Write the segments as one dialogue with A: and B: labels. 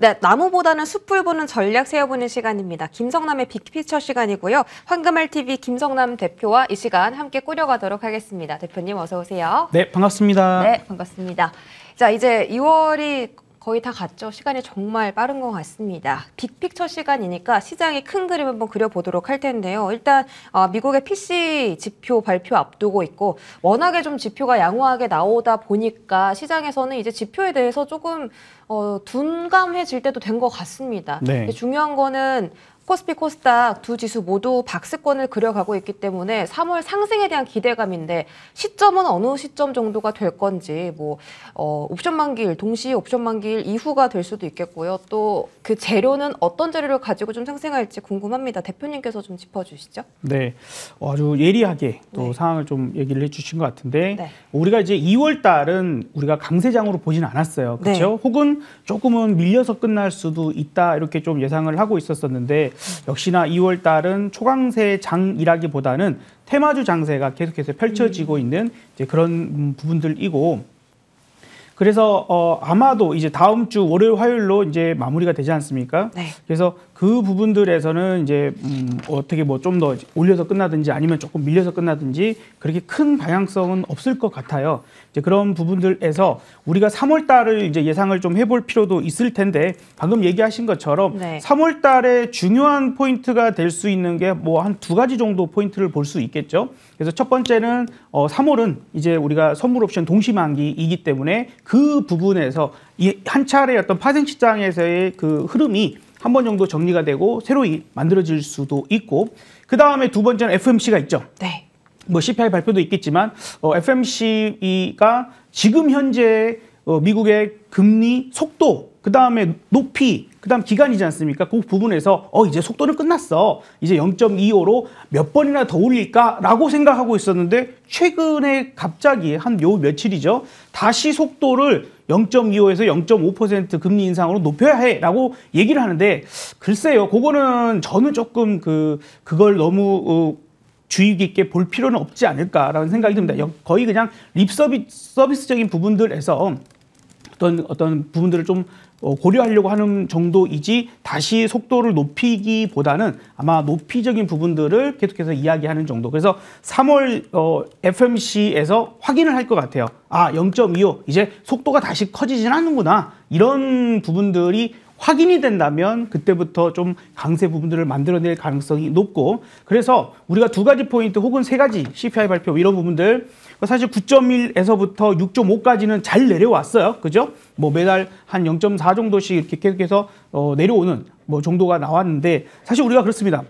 A: 네, 나무보다는 숲을 보는 전략 세워보는 시간입니다. 김성남의 빅피처 시간이고요. 황금알TV 김성남 대표와 이 시간 함께 꾸려가도록 하겠습니다. 대표님 어서 오세요.
B: 네, 반갑습니다. 네,
A: 반갑습니다. 자, 이제 2월이 거의 다 갔죠. 시간이 정말 빠른 것 같습니다. 빅픽처 시간이니까 시장의 큰 그림 한번 그려보도록 할 텐데요. 일단 어, 미국의 PC 지표 발표 앞두고 있고 워낙에 좀 지표가 양호하게 나오다 보니까 시장에서는 이제 지표에 대해서 조금 어, 둔감해질 때도 된 것 같습니다. 네. 중요한 거는 코스피 코스닥 두 지수 모두 박스권을 그려가고 있기 때문에 3월 상승에 대한 기대감인데 시점은 어느 시점 정도가 될 건지 뭐 어, 옵션 만기일 동시 옵션 만기일 이후가 될 수도 있겠고요. 또 그 재료는 어떤 재료를 가지고 좀 상승할지 궁금합니다. 대표님께서 좀 짚어주시죠.
B: 네, 어, 아주 예리하게 또 네. 상황을 좀 얘기를 해주신 것 같은데 네. 우리가 이제 2월 달은 우리가 강세장으로 보진 않았어요. 그렇죠? 네. 혹은 조금은 밀려서 끝날 수도 있다 이렇게 좀 예상을 하고 있었었는데 역시나 2월 달은 초강세 장이라기보다는 테마주 장세가 계속해서 펼쳐지고 음. 있는 이제 그런 부분들이고 그래서 어, 아마도 이제 다음 주 월요일 화요일로 이제 마무리가 되지 않습니까? 네. 그래서 그 부분들에서는 이제 음 어떻게 뭐 좀 더 올려서 끝나든지 아니면 조금 밀려서 끝나든지 그렇게 큰 방향성은 없을 것 같아요. 이제 그런 부분들에서 우리가 3월 달을 이제 예상을 좀 해볼 필요도 있을 텐데 방금 얘기하신 것처럼 네. 3월 달에 중요한 포인트가 될 수 있는 게 뭐 한 두 가지 정도 포인트를 볼 수 있겠죠. 그래서 첫 번째는 어 3월은 이제 우리가 선물 옵션 동시 만기이기 때문에 그 부분에서 한 차례 어떤 파생 시장에서의 그 흐름이 한번 정도 정리가 되고 새로 만들어질 수도 있고 그 다음에 두 번째는 FMC가 있죠. 네. 뭐 CPI 발표도 있겠지만 어, FMC가 지금 현재 어, 미국의 금리 속도 그 다음에 높이 그 다음 기간이지 않습니까? 그 부분에서 어 이제 속도는 끝났어 이제 0.25로 몇 번이나 더 올릴까라고 생각하고 있었는데 최근에 갑자기 한 요 며칠이죠 다시 속도를 0.25에서 0.5% 금리 인상으로 높여야 해라고 얘기를 하는데 글쎄요, 그거는 저는 조금 그 그걸 너무 어, 주의 깊게 볼 필요는 없지 않을까라는 생각이 듭니다. 거의 그냥 립서비스 적인 부분들에서 어떤 어떤 부분들을 좀 어, 고려하려고 하는 정도이지 다시 속도를 높이기보다는 아마 높이적인 부분들을 계속해서 이야기하는 정도. 그래서 3월 어, FMC에서 확인을 할 것 같아요. 아, 0.25 이제 속도가 다시 커지진 않는구나. 이런 부분들이 확인이 된다면 그때부터 좀 강세 부분들을 만들어낼 가능성이 높고 그래서 우리가 두 가지 포인트 혹은 세 가지 CPI 발표 이런 부분들 사실 9.1에서부터 6.5까지는 잘 내려왔어요. 그죠? 뭐 매달 한 0.4 정도씩 이렇게 계속해서 어, 내려오는 뭐 정도가 나왔는데 사실 우리가 그렇습니다.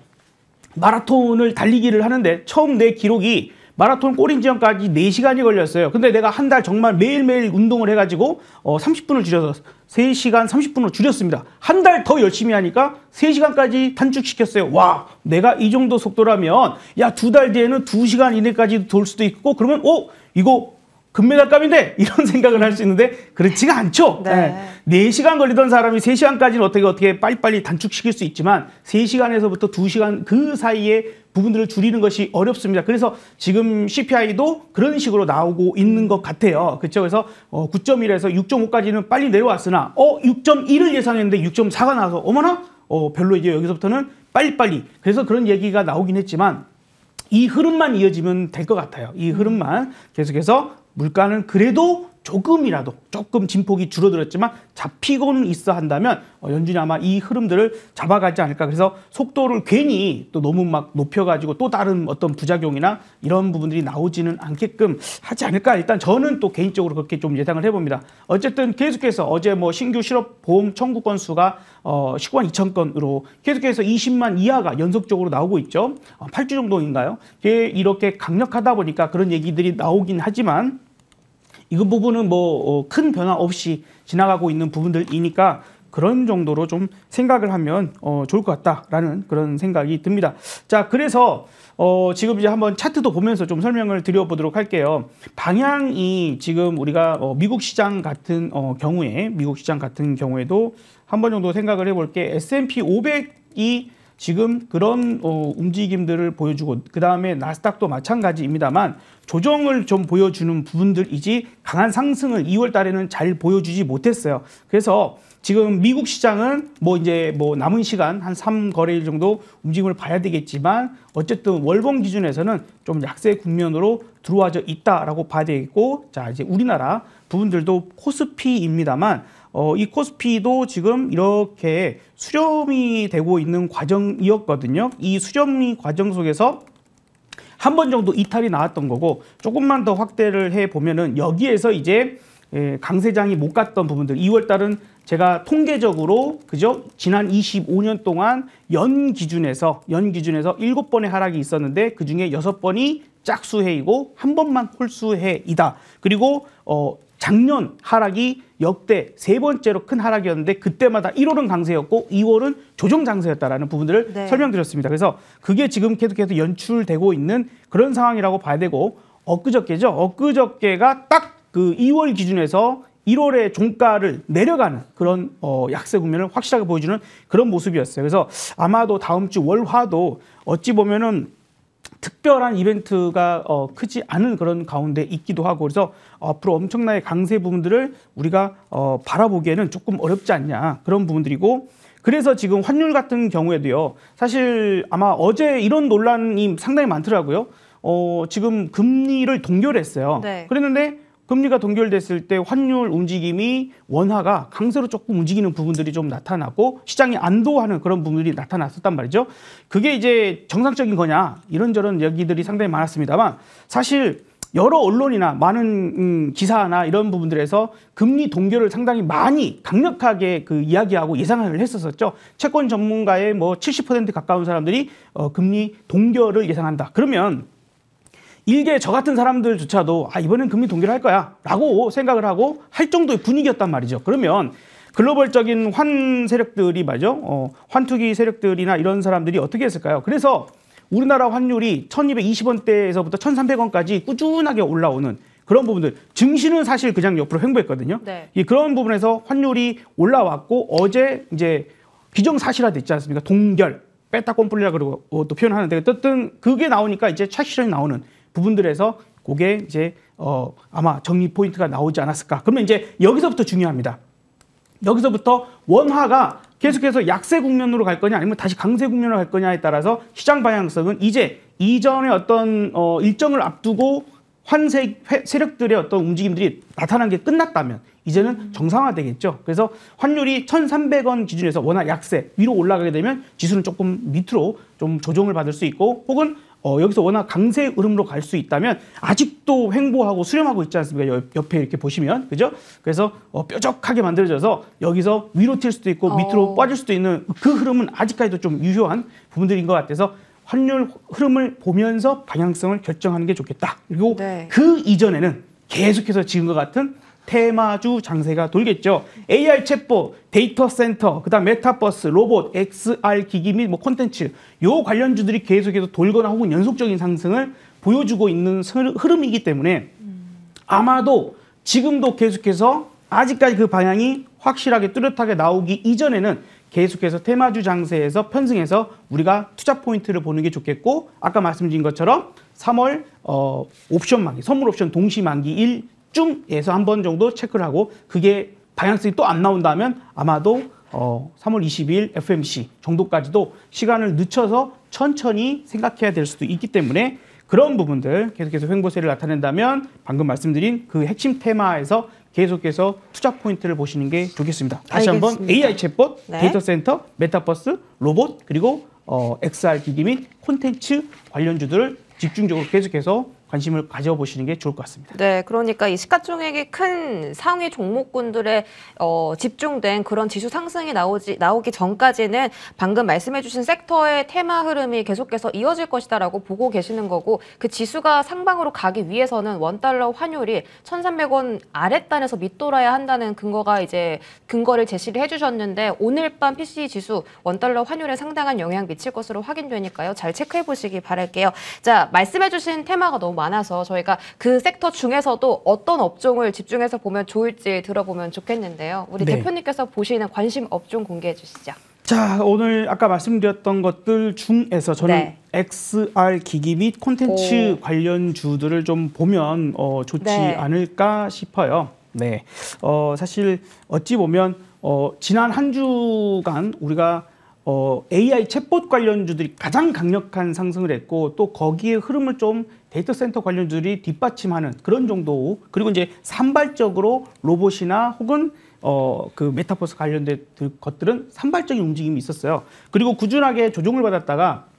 B: 마라톤을 달리기를 하는데 처음 내 기록이 마라톤 꼬린 지점까지 4시간이 걸렸어요. 근데 내가 한 달 정말 매일매일 운동을 해가지고 어 30분을 줄여서 3시간 30분으로 줄였습니다. 한 달 더 열심히 하니까 3시간까지 단축시켰어요. 와 내가 이 정도 속도라면 야 두 달 뒤에는 2시간 이내까지 도돌 수도 있고 그러면 어 이거 금메달감인데 이런 생각을 할 수 있는데 그렇지가 않죠. 네. 예. 네. 4시간 걸리던 사람이 3시간까지는 어떻게 어떻게 빨리빨리 단축시킬 수 있지만 3시간에서부터 2시간 그 사이에 부분들을 줄이는 것이 어렵습니다. 그래서 지금 CPI도 그런 식으로 나오고 있는 것 같아요. 그렇죠? 그래서 어, 9.1에서 6.5까지는 빨리 내려왔으나 어 6.1을 예상했는데 6.4가 나와서 어머나 어, 별로 이제 여기서부터는 빨리빨리 그래서 그런 얘기가 나오긴 했지만 이 흐름만 이어지면 될 것 같아요. 이 흐름만 계속해서 물가는 그래도 조금이라도 조금 진폭이 줄어들었지만 잡히고는 있어 한다면 어, 연준이 아마 이 흐름들을 잡아가지 않을까 그래서 속도를 괜히 또 너무 막 높여가지고 또 다른 어떤 부작용이나 이런 부분들이 나오지는 않게끔 하지 않을까 일단 저는 또 개인적으로 그렇게 좀 예상을 해봅니다 어쨌든 계속해서 어제 뭐 신규 실업보험 청구 건수가 어 19만 2천 건으로 계속해서 20만 이하가 연속적으로 나오고 있죠 8주 어, 정도인가요 이렇게 강력하다 보니까 그런 얘기들이 나오긴 하지만 이 부분은 뭐큰 어, 변화 없이 지나가고 있는 부분들이니까 그런 정도로 좀 생각을 하면 어, 좋을 것 같다라는 그런 생각이 듭니다. 자, 그래서 어, 지금 이제 한번 차트도 보면서 좀 설명을 드려보도록 할게요. 방향이 지금 우리가 어, 미국 시장 같은 어, 경우에 미국 시장 같은 경우에도 한번 정도 생각을 해볼 게 S&P 500이 지금 그런 어, 움직임들을 보여주고 그 다음에 나스닥도 마찬가지입니다만 조정을 좀 보여주는 부분들이지 강한 상승을 2월 달에는 잘 보여주지 못했어요. 그래서 지금 미국 시장은 뭐 이제 뭐 남은 시간 한3거래일 정도 움직임을 봐야 되겠지만 어쨌든 월봉 기준에서는 좀 약세 국면으로 들어와져 있다라고 봐야 되겠고 자 이제 우리나라 부분들도 코스피입니다만 어, 이 코스피도 지금 이렇게 수렴이 되고 있는 과정이었거든요. 이 수렴이 과정 속에서 한 번 정도 이탈이 나왔던 거고 조금만 더 확대를 해보면은 여기에서 이제 예, 강세장이 못 갔던 부분들 2월 달은 제가 통계적으로 그죠 지난 25년 동안 연 기준에서 연 기준에서 7번의 하락이 있었는데 그 중에 6번이 짝수해이고 한 번만 홀수해이다 그리고 어 작년 하락이 역대 세 번째로 큰 하락이었는데 그때마다 1월은 강세였고 2월은 조정 장세였다라는 부분들을 네. 설명드렸습니다. 그래서 그게 지금 계속해서 연출되고 있는 그런 상황이라고 봐야 되고 엊그저께죠. 엊그저께가 딱 그 2월 기준에서 1월에 종가를 내려가는 그런 어, 약세 국면을 확실하게 보여주는 그런 모습이었어요. 그래서 아마도 다음 주 월화도 어찌 보면은 특별한 이벤트가 어, 크지 않은 그런 가운데 있기도 하고 그래서 앞으로 엄청나게 강세 부분들을 우리가 어, 바라보기에는 조금 어렵지 않냐 그런 부분들이고 그래서 지금 환율 같은 경우에도요 사실 아마 어제 이런 논란이 상당히 많더라고요 어, 지금 금리를 동결했어요 네. 그랬는데 금리가 동결됐을 때 환율 움직임이 원화가 강세로 조금 움직이는 부분들이 좀 나타나고 시장이 안도하는 그런 부분들이 나타났었단 말이죠. 그게 이제 정상적인 거냐 이런저런 얘기들이 상당히 많았습니다만 사실 여러 언론이나 많은 음, 기사나 이런 부분들에서 금리 동결을 상당히 많이 강력하게 그 이야기하고 예상을 했었었죠. 채권 전문가의 뭐70% 가까운 사람들이 어, 금리 동결을 예상한다. 그러면 일개 저 같은 사람들조차도 아 이번엔 금리 동결 할 거야 라고 생각을 하고 할 정도의 분위기였단 말이죠 그러면 글로벌적인 환 세력들이 맞이죠 어, 환투기 세력들이나 이런 사람들이 어떻게 했을까요 그래서 우리나라 환율이 1220원대에서부터 1300원까지 꾸준하게 올라오는 그런 부분들 증시는 사실 그냥 옆으로 횡보했거든요 네. 예, 그런 부분에서 환율이 올라왔고 어제 이제 기정사실화 됐지 않습니까 동결 빼타꼼플리라 그러고 또 표현하는데 어쨌든 그게 나오니까 이제 착시현이 나오는 부분들에서 그게 이제 어 아마 정리 포인트가 나오지 않았을까. 그러면 이제 여기서부터 중요합니다. 여기서부터 원화가 계속해서 약세 국면으로 갈 거냐 아니면 다시 강세 국면으로 갈 거냐에 따라서 시장 방향성은 이제 이전의 어떤 어 일정을 앞두고 환세 세력들의 어떤 움직임들이 나타난 게 끝났다면 이제는 정상화되겠죠. 그래서 환율이 천삼백 원 기준에서 워낙 약세 위로 올라가게 되면 지수는 조금 밑으로 좀 조정을 받을 수 있고 혹은 어, 여기서 워낙 강세 흐름으로 갈 수 있다면 아직도 횡보하고 수렴하고 있지 않습니까? 옆, 에 이렇게 보시면 그죠? 그래서 어, 뾰족하게 만들어져서 여기서 위로 튈 수도 있고 어. 밑으로 어... 빠질 수도 있는 그 흐름은 아직까지도 좀 유효한 부분들인 것 같아서 환율 흐름을 보면서 방향성을 결정하는 게 좋겠다. 그리고 네. 그 이전에는 계속해서 지금과 같은 테마주 장세가 돌겠죠. AR 챗봇, 데이터 센터, 그다음 메타버스, 로봇, XR 기기 및 뭐 콘텐츠 요 관련주들이 계속해서 돌거나 혹은 연속적인 상승을 보여주고 있는 흐름이기 때문에 아마도 지금도 계속해서 아직까지 그 방향이 확실하게 뚜렷하게 나오기 이전에는 계속해서 테마주 장세에서 편승해서 우리가 투자 포인트를 보는 게 좋겠고 아까 말씀드린 것처럼 3월 어, 옵션 만기, 선물 옵션 동시 만기 일 쯤에서 한 번 정도 체크를 하고 그게 방향성이 또 안 나온다면 아마도 어, 3월 22일 FMC 정도까지도 시간을 늦춰서 천천히 생각해야 될 수도 있기 때문에 그런 부분들 계속해서 횡보세를 나타낸다면 방금 말씀드린 그 핵심 테마에서 계속해서 투자 포인트를 보시는 게 좋겠습니다. 다시 한번 AI 챗봇, 네. 데이터 센터, 메타버스, 로봇 그리고 어, XR 기기 및 콘텐츠 관련주들을 집중적으로 계속해서 관심을 가져보시는 게 좋을 것 같습니다.
A: 네, 그러니까 이 시가총액이 큰 상위 종목군들의 어, 집중된 그런 지수 상승이 나오지 나오기 전까지는 방금 말씀해주신 섹터의 테마 흐름이 계속해서 이어질 것이다라고 보고 계시는 거고 그 지수가 상방으로 가기 위해서는 원 달러 환율이 1,300원 아랫단에서 밑돌아야 한다는 근거가 이제 근거를 제시를 해주셨는데 오늘 밤 PC 지수 원 달러 환율에 상당한 영향 미칠 것으로 확인되니까요. 잘 체크해 보시기 바랄게요. 자, 말씀해주신 테마가 너무 많아서 저희가 그 섹터 중에서도 어떤 업종을 집중해서 보면 좋을지 들어보면 좋겠는데요. 우리 네. 대표님께서 보시는 관심 업종 공개해 주시죠.
B: 자, 오늘 아까 말씀드렸던 것들 중에서 저는 네. XR 기기 및 콘텐츠 오. 관련 주들을 좀 보면 어, 좋지 네. 않을까 싶어요. 네. 어, 사실 어찌 보면 어, 지난 한 주간 우리가 어, AI 챗봇 관련주들이 가장 강력한 상승을 했고 또 거기에 흐름을 좀 데이터 센터 관련주들이 뒷받침하는 그런 정도 그리고 이제 산발적으로 로봇이나 혹은 어, 그 메타버스 관련된 것들은 산발적인 움직임이 있었어요. 그리고 꾸준하게 조정을 받았다가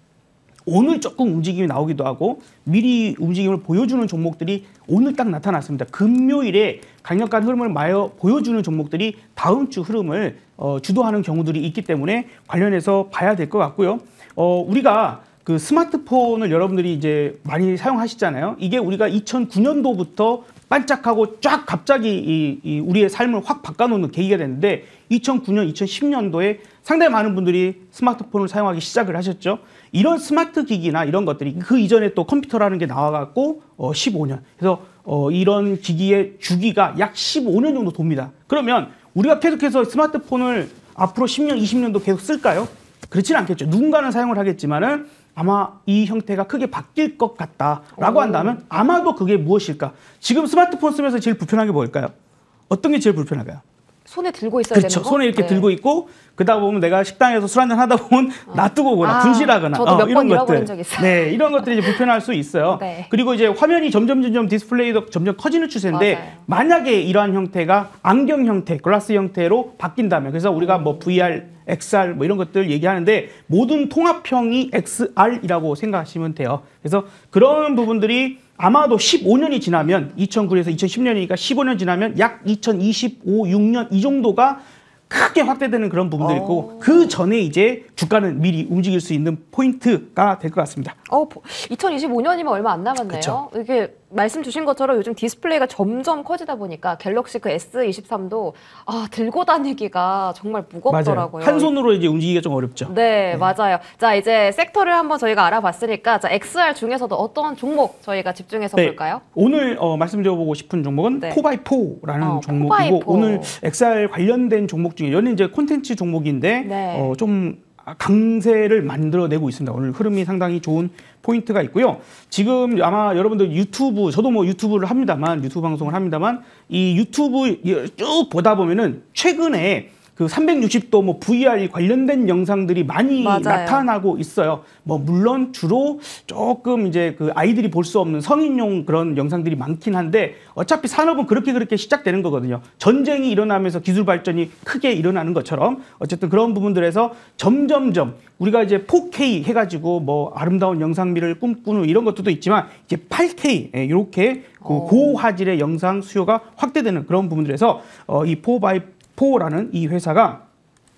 B: 오늘 조금 움직임이 나오기도 하고 미리 움직임을 보여주는 종목들이 오늘 딱 나타났습니다. 금요일에 강력한 흐름을 마여 보여주는 종목들이 다음 주 흐름을 어, 주도하는 경우들이 있기 때문에 관련해서 봐야 될 것 같고요. 어, 우리가 그 스마트폰을 여러분들이 이제 많이 사용하시잖아요. 이게 우리가 2009년도부터 반짝하고 쫙 갑자기 이, 이 우리의 삶을 확 바꿔놓는 계기가 됐는데 2009년, 2010년도에 상당히 많은 분들이 스마트폰을 사용하기 시작을 하셨죠. 이런 스마트 기기나 이런 것들이 그 이전에 또 컴퓨터라는 게 나와갖고 어, 15년. 그래서 어, 이런 기기의 주기가 약 15년 정도 돕니다. 그러면 우리가 계속해서 스마트폰을 앞으로 10년, 20년도 계속 쓸까요? 그렇지는 않겠죠. 누군가는 사용을 하겠지만은 아마 이 형태가 크게 바뀔 것 같다라고 오. 한다면 아마도 그게 무엇일까? 지금 스마트폰 쓰면서 제일 불편한 게 뭘까요? 어떤 게 제일 불편할까요?
A: 손에 들고 있어야 그렇죠. 되는 거? 손에 이렇게 네. 들고
B: 있고 그다 보면 내가 식당에서 술 한잔 하다 보면 아. 아, 어. 놔두고 오거나 분실하거나 어, 이런 것들. 네, 이런 것들이 이제 불편할 수 있어요. 네. 그리고 이제 화면이 점점 점점 디스플레이도 점점 커지는 추세인데 맞아요. 만약에 이러한 형태가 안경 형태, 글라스 형태로 바뀐다면 그래서 우리가 뭐 VR XR 뭐 이런 것들 얘기하는데 모든 통합형이 XR이라고 생각하시면 돼요. 그래서 그런 부분들이 아마도 15년이 지나면 2009에서 년 2010년이니까 15년 지나면 약 2025, 6년 이 정도가 크게 확대되는 그런 부분도 있고 어. 그 전에 이제 주가는 미리 움직일 수 있는 포인트가 될 것 같습니다.
A: 어, 2025년이면 얼마 안 남았네요. 그쵸. 이게 말씀 주신 것처럼 요즘 디스플레이가 점점 커지다 보니까 갤럭시 그 S23도 아, 들고 다니기가 정말 무겁더라고요. 맞아요. 한
B: 손으로 이제 움직이기가 좀 어렵죠.
A: 네, 네, 맞아요. 자, 이제 섹터를 한번 저희가 알아봤으니까 자, XR 중에서도 어떤 종목 저희가 집중해서 네. 볼까요?
B: 오늘 어, 말씀드려보고 싶은 종목은 네. 4x4라는 어, 종목이고 4x4. 오늘 XR 관련된 종목 중에 여는 이제 콘텐츠 종목인데 네. 어, 좀 강세를 만들어내고 있습니다. 오늘 흐름이 상당히 좋은 포인트가 있고요. 지금 아마 여러분들 유튜브, 저도 뭐 유튜브를 합니다만, 유튜브 방송을 합니다만, 이 유튜브 쭉 보다 보면은 최근에 그 360도 뭐 VR 관련된 영상들이 많이 맞아요. 나타나고 있어요. 뭐 물론 주로 조금 이제 그 아이들이 볼 수 없는 성인용 그런 영상들이 많긴 한데 어차피 산업은 그렇게 그렇게 시작되는 거거든요. 전쟁이 일어나면서 기술 발전이 크게 일어나는 것처럼 어쨌든 그런 부분들에서 점점점 우리가 이제 4K 해가지고 뭐 아름다운 영상미를 꿈꾸는 이런 것들도 있지만 이제 8K 이렇게 예, 그 어. 고화질의 영상 수요가 확대되는 그런 부분들에서 어, 이 4x 포라는 이 회사가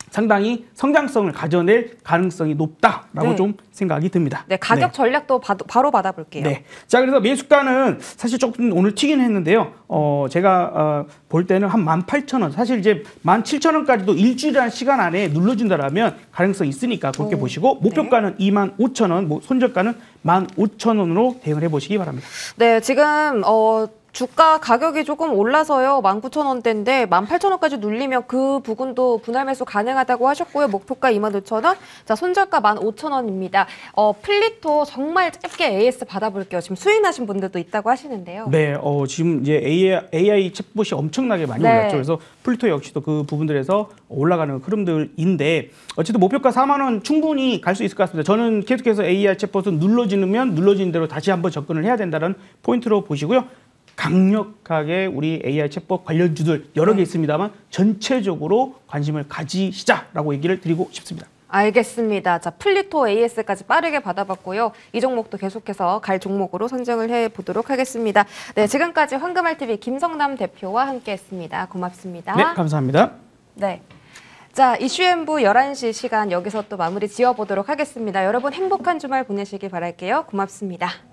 B: 상당히 성장성을 가져낼 가능성이 높다라고 네. 좀 생각이 듭니다. 네, 가격
A: 전략도 네. 바, 로 받아볼게요. 네.
B: 자, 그래서 매수가는 사실 조금 오늘 튀긴 했는데요. 어, 제가 어, 볼 때는 한 18,000원, 사실 이제 17,000원까지도 일주일이 시간 안에 눌러준다라면 가능성이 있으니까 그렇게 오. 보시고 네. 목표가는 네. 25,000원, 뭐 손절가는 15,000원으로 대응을 해보시기 바랍니다.
A: 네, 지금 어... 주가 가격이 조금 올라서요. 19,000원대인데 18,000원까지 눌리면 그 부분도 분할 매수 가능하다고 하셨고요. 목표가 25,000원, 자 손절가 15,000원입니다. 어, 플리토 정말 짧게 AS 받아볼게요. 지금 수인하신 분들도 있다고 하시는데요.
B: 네, 어, 지금 이제 AI, AI 챗봇이 엄청나게 많이 네. 올랐죠. 그래서 플리토 역시도 그 부분들에서 올라가는 흐름들인데 어쨌든 목표가 4만 원 충분히 갈 수 있을 것 같습니다. 저는 계속해서 AI 챗봇은 눌러지면 눌러진 대로 다시 한번 접근을 해야 된다는 포인트로 보시고요. 강력하게 우리 AI 체법 관련주들 여러 개 있습니다만 전체적으로 관심을 가지시자라고 얘기를 드리고 싶습니다.
A: 알겠습니다. 자, 플리토 AS까지 빠르게 받아봤고요. 이 종목도 계속해서 갈 종목으로 선정을 해보도록 하겠습니다. 네, 지금까지 황금알TV 김성남 대표와 함께했습니다. 고맙습니다. 네, 감사합니다. 네. 자, 이슈엠부 11시 시간 여기서 또 마무리 지어보도록 하겠습니다. 여러분 행복한 주말 보내시길 바랄게요. 고맙습니다.